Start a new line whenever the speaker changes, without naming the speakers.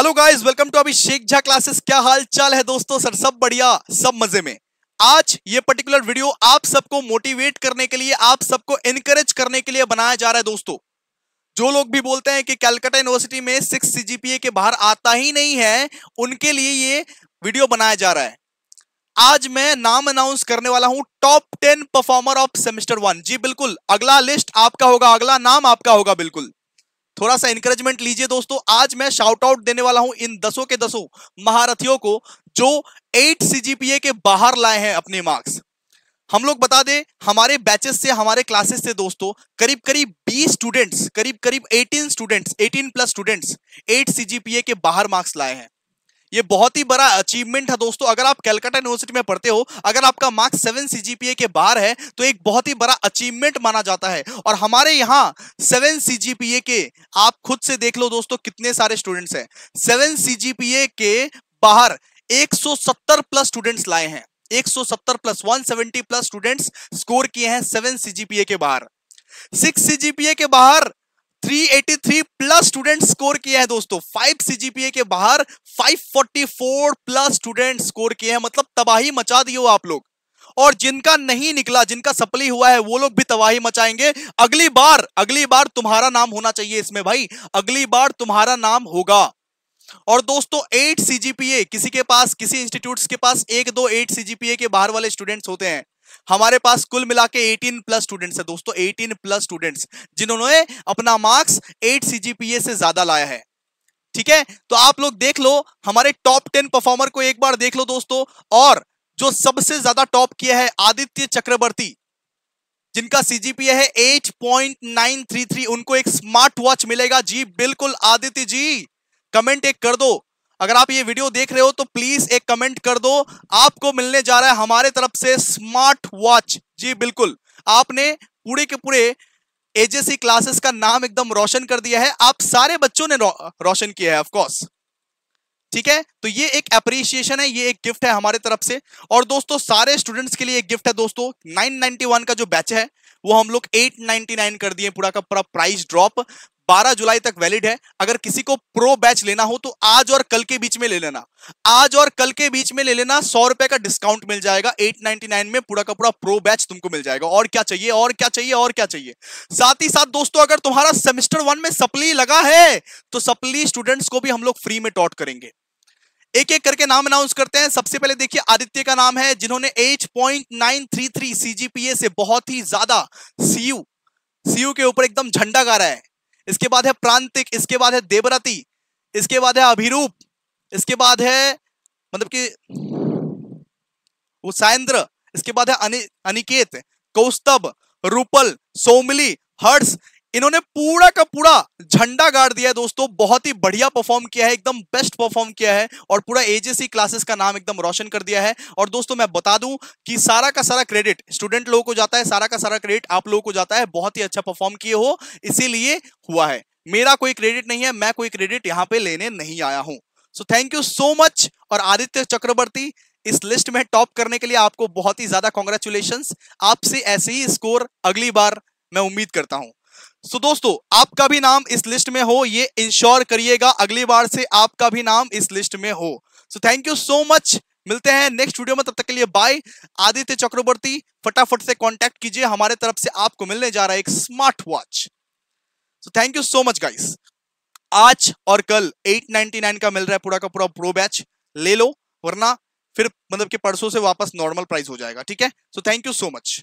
hello guys welcome to Abhishek Jha classes क्या हाल चाल है दोस्तों सर सब बढ़िया सब मजे में आज ये पर्टिकुलर वीडियो आप सबको मोटिवेट करने के लिए आप सबको एनकरेज करने के लिए बनाया जा रहा है दोस्तों जो लोग भी बोलते हैं कि कैलकाटा यूनिवर्सिटी में सिक्स सीजीपीए के बाहर आता ही नहीं है उनके लिए ये वीडियो बनाया जा रहा है आज मैं नाम अनाउंस करने वाला हूं top ten performer of semester one जी बिल्कुल अगला लिस्ट आपका होगा अगला नाम आपका होगा बिल्कुल थोड़ा सा इंकरेजमेंट लीजिए दोस्तों आज मैं शाउट आउट देने वाला हूं इन दसों के दसों महारथियों को जो एट सीजीपीए के बाहर लाए हैं अपने मार्क्स हम लोग बता दें हमारे बैचेस से हमारे क्लासेस से दोस्तों करीब करीब 20 स्टूडेंट्स करीब करीब 18 स्टूडेंट्स 18 प्लस स्टूडेंट्स 8 सीजीपीए के बाहर मार्क्स लाए हैं ये बहुत ही बड़ा अचीवमेंट है दोस्तों अगर आप कैलकाटा यूनिवर्सिटी में पढ़ते हो अगर आपका मार्क्स सेवन सीजीपीए के बाहर है तो एक बहुत ही बड़ा अचीवमेंट माना जाता है और हमारे यहाँ सेवन सी के आप खुद से देख लो दोस्तों कितने सारे स्टूडेंट्स हैं सेवन सी के बाहर 170 प्लस स्टूडेंट्स लाए हैं 170 प्लस 170 प्लस स्टूडेंट्स स्कोर किए हैं सेवन सीजीपीए के बाहर सिक्स सीजीपीए के बाहर 383 प्लस स्टूडेंट स्कोर किया है दोस्तों 5 सीजीपीए के बाहर 544 प्लस स्टूडेंट स्कोर किए हैं मतलब तबाही मचा दी हो आप लोग और जिनका नहीं निकला जिनका सप्ली हुआ है वो लोग भी तबाही मचाएंगे अगली बार अगली बार तुम्हारा नाम होना चाहिए इसमें भाई अगली बार तुम्हारा नाम होगा और दोस्तों एट सीजीपीए किसी के पास किसी इंस्टीट्यूट के पास एक दो एट सीजीपीए के बाहर वाले स्टूडेंट्स होते हैं हमारे पास कुल मिला के एटीन प्लस स्टूडेंट्स है दोस्तों एटीन प्लस स्टूडेंट्स जिन्होंने अपना मार्क्स एट सी से ज्यादा लाया है ठीक है तो आप लोग देख लो हमारे टॉप टेन परफॉर्मर को एक बार देख लो दोस्तों और जो सबसे ज्यादा टॉप किया है आदित्य चक्रवर्ती जिनका सीजीपीए है 8.933 उनको एक स्मार्ट वॉच मिलेगा जी बिल्कुल आदित्य जी कमेंट एक कर दो अगर आप ये वीडियो देख रहे हो तो प्लीज एक कमेंट कर दो आपको मिलने जा रहा है हमारे तरफ से स्मार्ट वॉच जी बिल्कुल आपने पूरे के पूरे एजेसी क्लासेस का नाम एकदम रोशन कर दिया है आप सारे बच्चों ने रोशन किया है ऑफकोर्स ठीक है तो ये एक अप्रिशिएशन है ये एक गिफ्ट है हमारे तरफ से और दोस्तों सारे स्टूडेंट्स के लिए एक गिफ्ट है दोस्तों 991 का जो बैच है वो हम लोग 899 कर दिए पूरा का पूरा प्राइस ड्रॉप 12 जुलाई तक वैलिड है अगर किसी को प्रो बैच लेना हो तो आज और कल के बीच में ले लेना आज और कल के बीच में ले लेना सौ रुपए का डिस्काउंट मिल जाएगा 899 में पूरा का पूरा प्रो बैच तुमको मिल जाएगा और क्या चाहिए और क्या चाहिए और क्या चाहिए साथ ही साथ दोस्तों अगर तुम्हारा सेमिस्टर वन में सप्ली लगा है तो सप्ली स्टूडेंट्स को भी हम लोग फ्री में टॉट करेंगे एक एक करके नाम अनाउंस करते हैं सबसे पहले देखिए आदित्य का नाम है जिन्होंने eight point nine three 8.933 CGPA से बहुत ही ज्यादा सीयू सीयू के ऊपर एकदम झंडा गा रहा है इसके बाद है प्रांतिक इसके बाद है देवरती इसके बाद है अभिरूप इसके बाद है मतलब कि उन्द्र इसके बाद है अनि, अनिकेत कौस्तभ रूपल सोमली हर्ष इन्होंने पूरा का पूरा झंडा गाड़ दिया है दोस्तों बहुत ही बढ़िया परफॉर्म किया है एकदम बेस्ट परफॉर्म किया है और पूरा एजेसी क्लासेस का नाम एकदम रोशन कर दिया है और दोस्तों मैं बता दूं कि सारा का सारा क्रेडिट स्टूडेंट लोगों को जाता है सारा का सारा क्रेडिट आप लोगों को जाता है बहुत ही अच्छा परफॉर्म किए हो इसीलिए हुआ है मेरा कोई क्रेडिट नहीं है मैं कोई क्रेडिट यहाँ पे लेने नहीं आया हूँ so thank you so much और आदित्य चक्रवर्ती इस लिस्ट में टॉप करने के लिए आपको बहुत ही ज्यादा कॉन्ग्रेचुलेशन आपसे ऐसे ही स्कोर अगली बार मैं उम्मीद करता हूँ सो so, दोस्तों आपका भी नाम इस लिस्ट में हो ये इंश्योर करिएगा अगली बार से आपका भी नाम इस लिस्ट में हो so thank you so much मिलते हैं नेक्स्ट वीडियो में तब तक के लिए बाय आदित्य चक्रवर्ती फटाफट से कांटेक्ट कीजिए हमारे तरफ से आपको मिलने जा रहा है एक smart watch so thank you so much guys आज और कल 899 का मिल रहा है पूरा का पूरा प्रो बैच ले लो वरना फिर मतलब कि परसों से वापस नॉर्मल प्राइस हो जाएगा ठीक है so thank you so much